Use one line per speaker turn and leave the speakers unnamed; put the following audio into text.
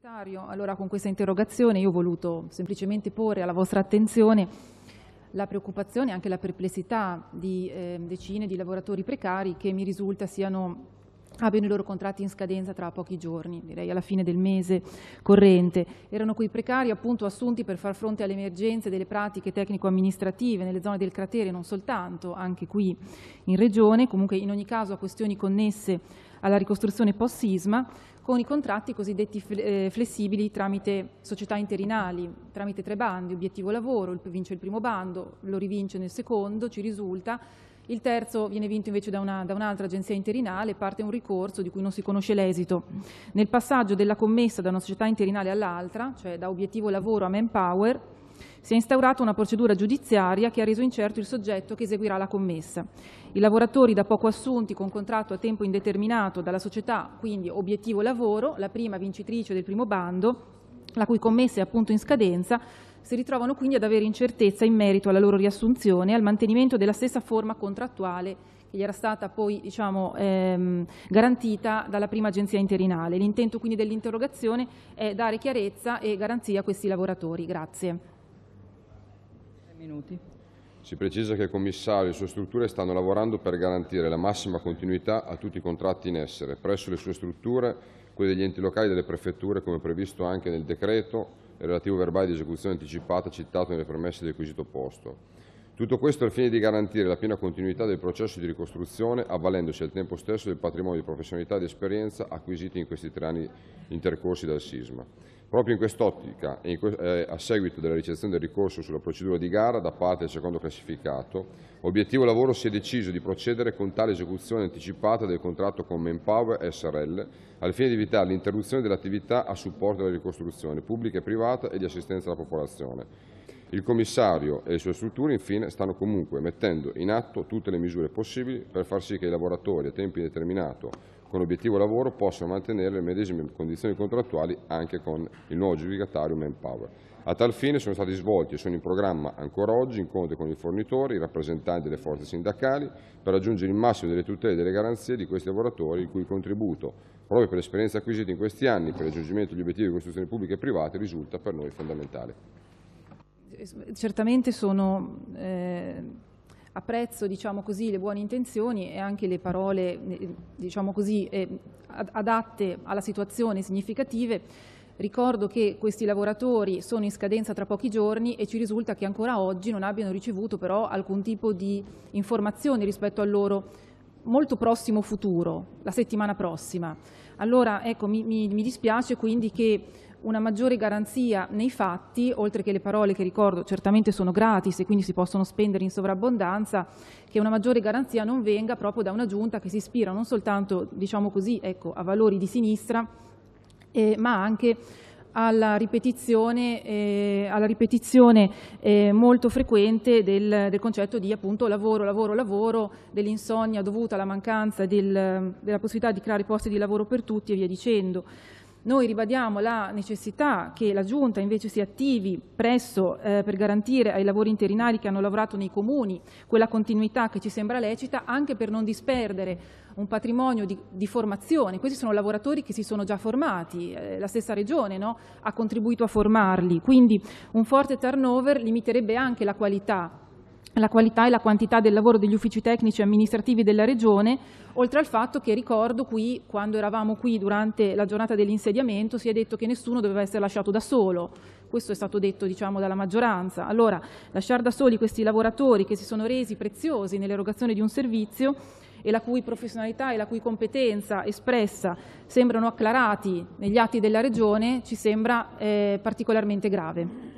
Sottosegretario, allora con questa interrogazione io ho voluto semplicemente porre alla vostra attenzione la preoccupazione e anche la perplessità di eh, decine di lavoratori precari che mi risulta siano abbiano i loro contratti in scadenza tra pochi giorni, direi alla fine del mese corrente. Erano quei precari appunto assunti per far fronte alle emergenze delle pratiche tecnico-amministrative nelle zone del cratere, non soltanto, anche qui in regione, comunque in ogni caso a questioni connesse alla ricostruzione post-sisma, con i contratti cosiddetti eh, flessibili tramite società interinali, tramite tre bandi, obiettivo lavoro, vince il primo bando, lo rivince nel secondo, ci risulta, il terzo viene vinto invece da, una, da un'altra agenzia interinale, parte un ricorso di cui non si conosce l'esito. Nel passaggio della commessa da una società interinale all'altra, cioè da obiettivo lavoro a manpower, si è instaurata una procedura giudiziaria che ha reso incerto il soggetto che eseguirà la commessa. I lavoratori da poco assunti con contratto a tempo indeterminato dalla società, quindi obiettivo lavoro, la prima vincitrice del primo bando, la cui commessa è appunto in scadenza, si ritrovano quindi ad avere incertezza in merito alla loro riassunzione e al mantenimento della stessa forma contrattuale che gli era stata poi diciamo, ehm, garantita dalla prima agenzia interinale. L'intento quindi dell'interrogazione è dare chiarezza e garanzia a questi lavoratori. Grazie
minuti. Si precisa che il Commissario e le sue strutture stanno lavorando per garantire la massima continuità a tutti i contratti in essere, presso le sue strutture, quelle degli enti locali e delle prefetture, come previsto anche nel decreto relativo verbale di esecuzione anticipata citato nelle premesse del quesito posto. Tutto questo al fine di garantire la piena continuità del processo di ricostruzione, avvalendosi al tempo stesso del patrimonio di professionalità ed esperienza acquisiti in questi tre anni intercorsi dal sisma. Proprio in quest'ottica e eh, a seguito della ricezione del ricorso sulla procedura di gara da parte del secondo classificato, obiettivo lavoro si è deciso di procedere con tale esecuzione anticipata del contratto con Manpower SRL al fine di evitare l'interruzione dell'attività a supporto della ricostruzione pubblica e privata e di assistenza alla popolazione. Il commissario e le sue strutture infine stanno comunque mettendo in atto tutte le misure possibili per far sì che i lavoratori a tempo indeterminato con obiettivo lavoro possano mantenere le medesime condizioni contrattuali anche con il nuovo giudicatario Manpower. A tal fine sono stati svolti e sono in programma ancora oggi incontri con i fornitori, i rappresentanti delle forze sindacali per raggiungere il massimo delle tutele e delle garanzie di questi lavoratori il cui contributo, proprio per l'esperienza acquisita in questi anni per il raggiungimento degli obiettivi di costruzione pubblica e private, risulta per noi fondamentale
certamente sono, eh, apprezzo diciamo così, le buone intenzioni e anche le parole eh, diciamo così, eh, adatte alla situazione significative. Ricordo che questi lavoratori sono in scadenza tra pochi giorni e ci risulta che ancora oggi non abbiano ricevuto però alcun tipo di informazioni rispetto al loro molto prossimo futuro, la settimana prossima. Allora, ecco, mi, mi, mi dispiace quindi che una maggiore garanzia nei fatti, oltre che le parole che ricordo certamente sono gratis e quindi si possono spendere in sovrabbondanza, che una maggiore garanzia non venga proprio da una giunta che si ispira non soltanto diciamo così, ecco, a valori di sinistra, eh, ma anche alla ripetizione, eh, alla ripetizione eh, molto frequente del, del, concetto di appunto lavoro, lavoro, lavoro, dell'insonnia dovuta alla mancanza del, della possibilità di creare posti di lavoro per tutti e via dicendo. Noi ribadiamo la necessità che la Giunta invece si attivi presso eh, per garantire ai lavori interinali che hanno lavorato nei comuni quella continuità che ci sembra lecita anche per non disperdere un patrimonio di, di formazione. Questi sono lavoratori che si sono già formati, eh, la stessa regione no? ha contribuito a formarli, quindi un forte turnover limiterebbe anche la qualità la qualità e la quantità del lavoro degli uffici tecnici e amministrativi della Regione, oltre al fatto che ricordo qui, quando eravamo qui durante la giornata dell'insediamento, si è detto che nessuno doveva essere lasciato da solo. Questo è stato detto diciamo, dalla maggioranza. Allora, lasciare da soli questi lavoratori che si sono resi preziosi nell'erogazione di un servizio e la cui professionalità e la cui competenza espressa sembrano acclarati negli atti della Regione, ci sembra eh, particolarmente grave.